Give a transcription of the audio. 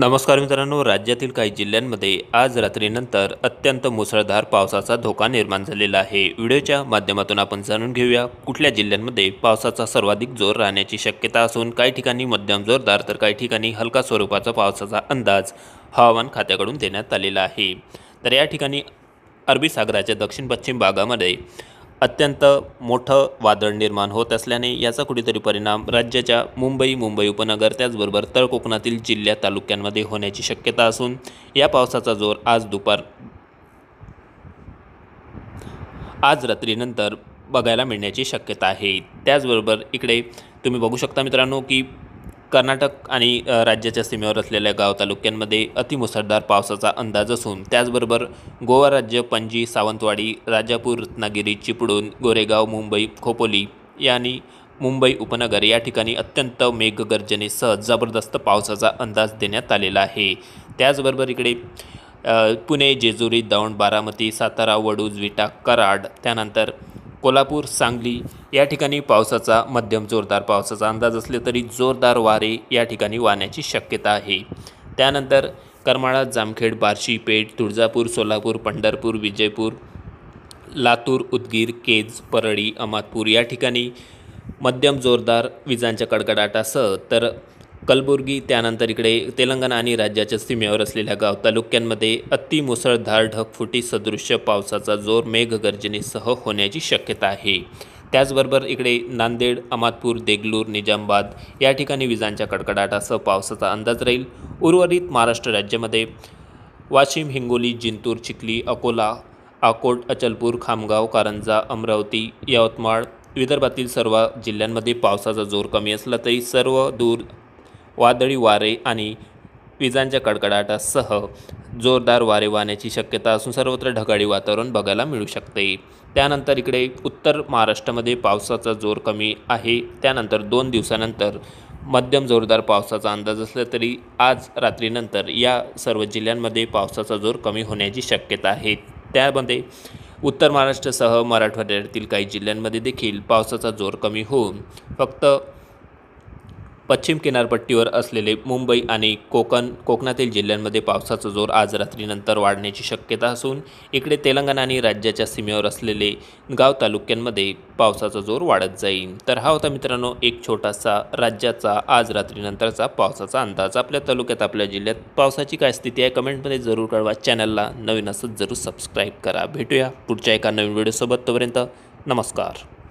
नमस्कार मित्रांनो राज्यातील काही जिल्ह्यांमध्ये आज रात्रीनंतर अत्यंत मुसळधार पावसाचा धोका निर्माण झालेला आहे व्हिडिओच्या माध्यमातून आपण जाणून घेऊया कुठल्या जिल्ह्यांमध्ये पावसाचा सर्वाधिक जोर राहण्याची शक्यता असून काही ठिकाणी मध्यम जोरदार तर काही ठिकाणी हलका स्वरूपाचा पावसाचा अंदाज हवामान खात्याकडून देण्यात आलेला आहे तर या ठिकाणी अरबी सागराच्या दक्षिण पश्चिम भागामध्ये अत्यंत मोठं वादळ निर्माण होत असल्याने याचा कुठेतरी परिणाम राज्याच्या मुंबई मुंबई उपनगर त्याचबरोबर तळ कोकणातील जिल्ह्या तालुक्यांमध्ये होण्याची शक्यता असून या पावसाचा जोर आज दुपार आज रात्रीनंतर बघायला मिळण्याची शक्यता आहे त्याचबरोबर इकडे तुम्ही बघू शकता मित्रांनो की कर्नाटक आणि राज्याच्या सीमेवर असलेल्या गाव तालुक्यांमध्ये अतिमुसळधार पावसाचा अंदाज असून त्याचबरोबर गोवा राज्य पणजी सावंतवाडी राजापूर रत्नागिरी चिपळूण गोरेगाव मुंबई खोपोली यांनी मुंबई उपनगर या ठिकाणी अत्यंत मेघगर्जनेसह जबरदस्त पावसाचा अंदाज देण्यात आलेला आहे त्याचबरोबर इकडे पुणे जेजुरी दौंड बारामती सातारा वडूज विटा कराड त्यानंतर कोल्हापूर सांगली या ठिकाणी पावसाचा मध्यम जोरदार पावसाचा अंदाज असले तरी जोरदार वारे या ठिकाणी वाहण्याची शक्यता आहे त्यानंतर करमाळा जामखेड बार्शी पेठ तुळजापूर सोलापूर पंढरपूर विजयपूर लातूर उदगीर केज परळी अमातपूर या ठिकाणी मध्यम जोरदार विजांच्या कडकडाटासह तर कलबुर्गी त्यानंतर इकडे तेलंगणा आणि राज्याच्या सीमेवर असलेल्या गाव तालुक्यांमध्ये अति मुसळधार ढगफुटी सदृश्य पावसाचा जोर मेघगर्जनेसह होण्याची शक्यता आहे त्याचबरोबर इकडे नांदेड अमातपूर देगलूर निजामबाद या ठिकाणी विजांच्या कडकडाटासह पावसाचा अंदाज राहील उर्वरित महाराष्ट्र राज्यामध्ये वाशिम हिंगोली जिंतूर चिखली अकोला अकोट अचलपूर खामगाव कारंजा अमरावती यवतमाळ विदर्भातील सर्व जिल्ह्यांमध्ये पावसाचा जोर कमी असला तरी सर्व दूर वादळी वारे आणि विजांच्या कडकडाटासह जोरदार वारे वाहण्याची शक्यता असून सर्वत्र ढगाळी वातावरण बघायला मिळू शकते त्यानंतर इकडे उत्तर महाराष्ट्रामध्ये पावसाचा जोर कमी आहे त्यानंतर दोन दिवसानंतर मध्यम जोरदार पावसाचा अंदाज असला तरी आज रात्रीनंतर या सर्व जिल्ह्यांमध्ये पावसाचा जोर कमी होण्याची शक्यता आहे त्यामध्ये उत्तर महाराष्ट्रासह मराठवाड्यातील काही जिल्ह्यांमध्ये देखील पावसाचा जोर कमी होऊन फक्त पश्चिम किनारपट्टीवर असलेले मुंबई आणि कोकण कोकणातील जिल्ह्यांमध्ये पावसाचा जोर आज रात्रीनंतर वाढण्याची शक्यता असून इकडे तेलंगणा आणि राज्याच्या सीमेवर असलेले गाव तालुक्यांमध्ये पावसाचा जोर वाढत जाईल तर हा होता मित्रांनो एक छोटासा राज्याचा आज रात्रीनंतरचा पावसाचा अंदाज आपल्या तालुक्यात आपल्या जिल्ह्यात पावसाची काय स्थिती आहे कमेंटमध्ये जरूर कळवा चॅनलला नवीन असत जरूर सबस्क्राईब करा भेटूया पुढच्या एका नवीन व्हिडिओसोबत तोपर्यंत नमस्कार